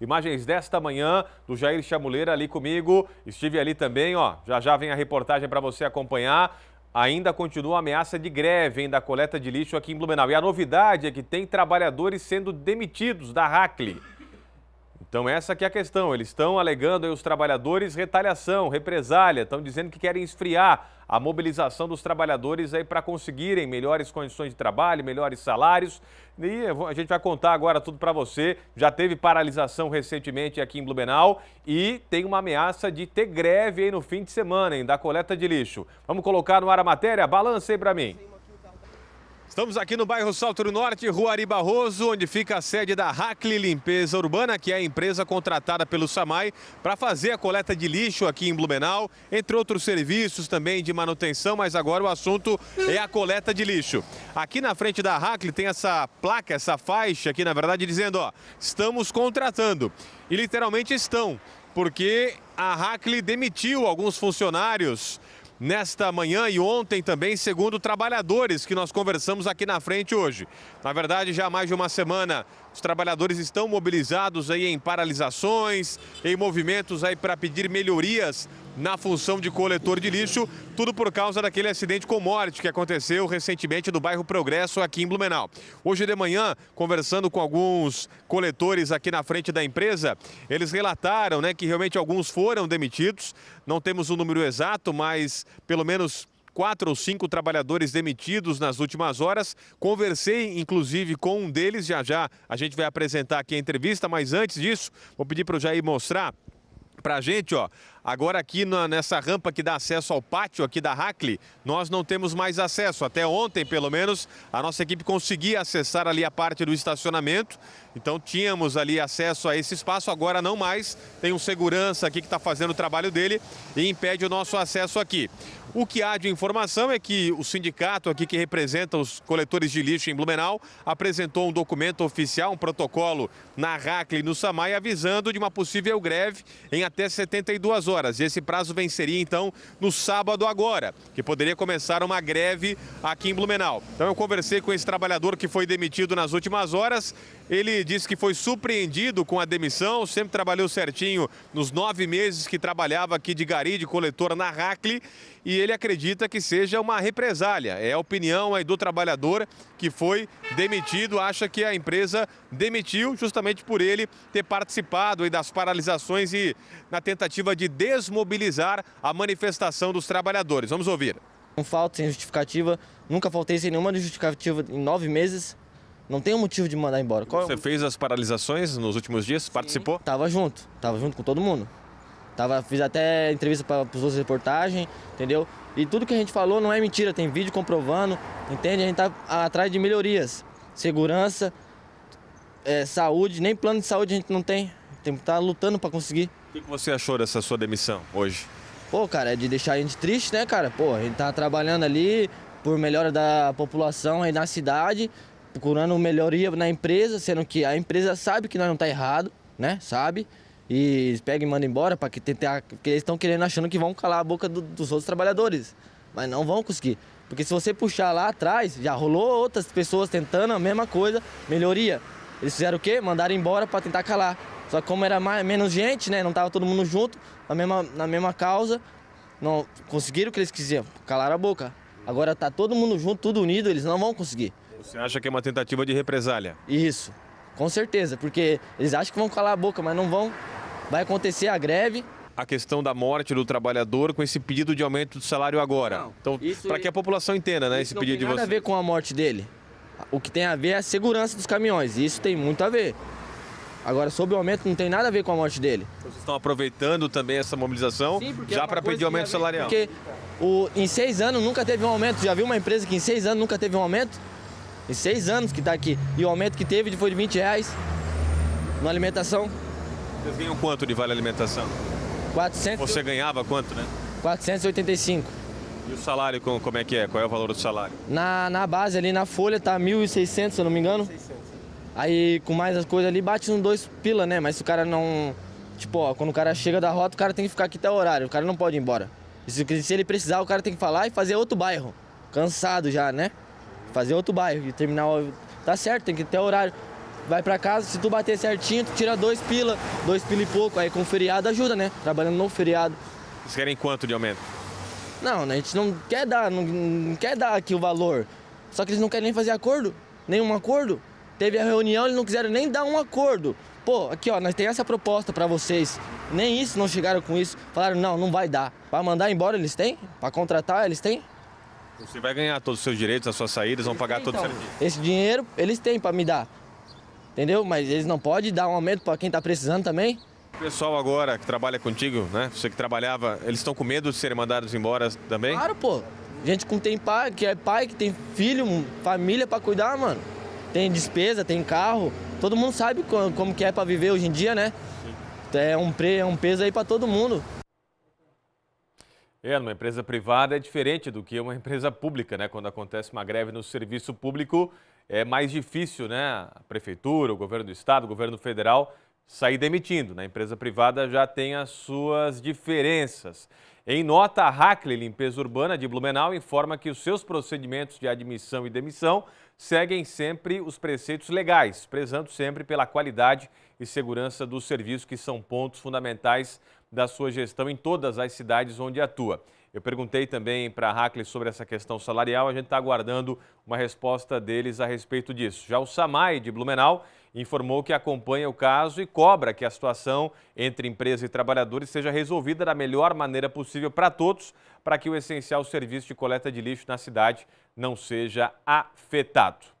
Imagens desta manhã do Jair Chamuleira ali comigo. Estive ali também, ó. Já já vem a reportagem para você acompanhar. Ainda continua a ameaça de greve hein, da coleta de lixo aqui em Blumenau. E a novidade é que tem trabalhadores sendo demitidos da Hackley. Então essa que é a questão. Eles estão alegando aí os trabalhadores retaliação, represália. Estão dizendo que querem esfriar a mobilização dos trabalhadores aí para conseguirem melhores condições de trabalho, melhores salários. E a gente vai contar agora tudo para você. Já teve paralisação recentemente aqui em Blumenau e tem uma ameaça de ter greve aí no fim de semana, hein, da coleta de lixo. Vamos colocar no ar a matéria? Balança aí para mim. Estamos aqui no bairro Salto do Norte, Rua Ari Barroso, onde fica a sede da Hackley Limpeza Urbana, que é a empresa contratada pelo SAMAI para fazer a coleta de lixo aqui em Blumenau, entre outros serviços também de manutenção, mas agora o assunto é a coleta de lixo. Aqui na frente da Hackley tem essa placa, essa faixa aqui, na verdade, dizendo, ó, estamos contratando. E literalmente estão, porque a Hackley demitiu alguns funcionários nesta manhã e ontem também, segundo trabalhadores que nós conversamos aqui na frente hoje. Na verdade, já há mais de uma semana, os trabalhadores estão mobilizados aí em paralisações, em movimentos aí para pedir melhorias na função de coletor de lixo, tudo por causa daquele acidente com morte que aconteceu recentemente no bairro Progresso, aqui em Blumenau. Hoje de manhã, conversando com alguns coletores aqui na frente da empresa, eles relataram né, que realmente alguns foram demitidos. Não temos o um número exato, mas pelo menos quatro ou cinco trabalhadores demitidos nas últimas horas. Conversei, inclusive, com um deles. Já já a gente vai apresentar aqui a entrevista, mas antes disso, vou pedir para o Jair mostrar para a gente ó, Agora aqui na, nessa rampa que dá acesso ao pátio aqui da Hackley, nós não temos mais acesso. Até ontem, pelo menos, a nossa equipe conseguia acessar ali a parte do estacionamento. Então tínhamos ali acesso a esse espaço, agora não mais. Tem um segurança aqui que está fazendo o trabalho dele e impede o nosso acesso aqui. O que há de informação é que o sindicato aqui que representa os coletores de lixo em Blumenau apresentou um documento oficial, um protocolo na Hackley no Samay avisando de uma possível greve em até 72 horas horas. E esse prazo venceria então no sábado agora, que poderia começar uma greve aqui em Blumenau. Então eu conversei com esse trabalhador que foi demitido nas últimas horas ele disse que foi surpreendido com a demissão, sempre trabalhou certinho nos nove meses que trabalhava aqui de gari, de coletora na Racle, e ele acredita que seja uma represália. É a opinião aí do trabalhador que foi demitido, acha que a empresa demitiu justamente por ele ter participado aí das paralisações e na tentativa de desmobilizar a manifestação dos trabalhadores. Vamos ouvir. Não falta sem justificativa, nunca faltei sem nenhuma justificativa em nove meses. Não tem um motivo de mandar embora. Qual... É você fez as paralisações nos últimos dias? Sim. Participou? Tava junto, tava junto com todo mundo. Tava, fiz até entrevista para os outros reportagens, entendeu? E tudo que a gente falou não é mentira, tem vídeo comprovando, entende? A gente tá atrás de melhorias. Segurança, é, saúde, nem plano de saúde a gente não tem. Tem que tá lutando para conseguir. O que, que você achou dessa sua demissão hoje? Pô, cara, é de deixar a gente triste, né, cara? Pô, a gente tá trabalhando ali por melhora da população aí na cidade procurando melhoria na empresa, sendo que a empresa sabe que nós não tá errado, né? Sabe? E pega e manda embora para que tentar, porque eles estão querendo achando que vão calar a boca do, dos outros trabalhadores, mas não vão conseguir. Porque se você puxar lá atrás, já rolou outras pessoas tentando a mesma coisa, melhoria. Eles fizeram o quê? Mandaram embora para tentar calar. Só que como era mais, menos gente, né? Não tava todo mundo junto, na mesma, na mesma causa, não conseguiram o que eles quiseram calaram a boca. Agora tá todo mundo junto, tudo unido, eles não vão conseguir. Você acha que é uma tentativa de represália? Isso, com certeza, porque eles acham que vão calar a boca, mas não vão. Vai acontecer a greve, a questão da morte do trabalhador com esse pedido de aumento do salário agora. Não, então, para que a população entenda, né, esse pedido de vocês. Não tem nada a ver com a morte dele. O que tem a ver é a segurança dos caminhões. isso tem muito a ver. Agora, sobre o aumento, não tem nada a ver com a morte dele. Vocês estão aproveitando também essa mobilização Sim, já é para pedir aumento salarial? Porque o, em seis anos nunca teve um aumento. Já viu uma empresa que em seis anos nunca teve um aumento? em seis anos que está aqui. E o aumento que teve foi de 20 reais na alimentação. Vocês ganham quanto de vale alimentação? 400... Você ganhava quanto, né? 485. E o salário, como é que é? Qual é o valor do salário? Na, na base ali, na folha, tá 1.600, se eu não me engano. 1.600. Aí, com mais as coisas ali, bate uns dois pila, né? Mas se o cara não... Tipo, ó, quando o cara chega da rota, o cara tem que ficar aqui até o horário. O cara não pode ir embora. E se, se ele precisar, o cara tem que falar e fazer outro bairro. Cansado já, né? fazer outro bairro e terminar. Tá certo, tem que ter horário. Vai para casa, se tu bater certinho, tu tira dois pila, dois pila e pouco. Aí com feriado ajuda, né? Trabalhando no feriado. Vocês querem quanto de aumento? Não, a gente não quer dar, não, não quer dar aqui o valor. Só que eles não querem nem fazer acordo, nenhum acordo. Teve a reunião, eles não quiseram nem dar um acordo. Pô, aqui ó, nós tem essa proposta para vocês. Nem isso, não chegaram com isso. Falaram, não, não vai dar. Para mandar embora eles têm? Para contratar eles têm? Você vai ganhar todos os seus direitos, as suas saídas, eles vão pagar todos todo então, certinho. Esse dinheiro eles têm para me dar, entendeu? Mas eles não podem dar um aumento para quem está precisando também. O pessoal agora que trabalha contigo, né? Você que trabalhava, eles estão com medo de serem mandados embora também? Claro, pô. Gente que tem pai, que é pai, que tem filho, família para cuidar, mano. Tem despesa, tem carro. Todo mundo sabe como, como que é para viver hoje em dia, né? Sim. É um, pre, é um peso aí para todo mundo. É, numa empresa privada é diferente do que uma empresa pública, né? Quando acontece uma greve no serviço público, é mais difícil, né? A prefeitura, o governo do estado, o governo federal sair demitindo. Na né? empresa privada já tem as suas diferenças. Em nota, a Hackley Limpeza Urbana de Blumenau informa que os seus procedimentos de admissão e demissão seguem sempre os preceitos legais, prezando sempre pela qualidade e segurança do serviço, que são pontos fundamentais da sua gestão em todas as cidades onde atua. Eu perguntei também para a Hackley sobre essa questão salarial, a gente está aguardando uma resposta deles a respeito disso. Já o Samai, de Blumenau, informou que acompanha o caso e cobra que a situação entre empresa e trabalhadores seja resolvida da melhor maneira possível para todos, para que o essencial serviço de coleta de lixo na cidade não seja afetado.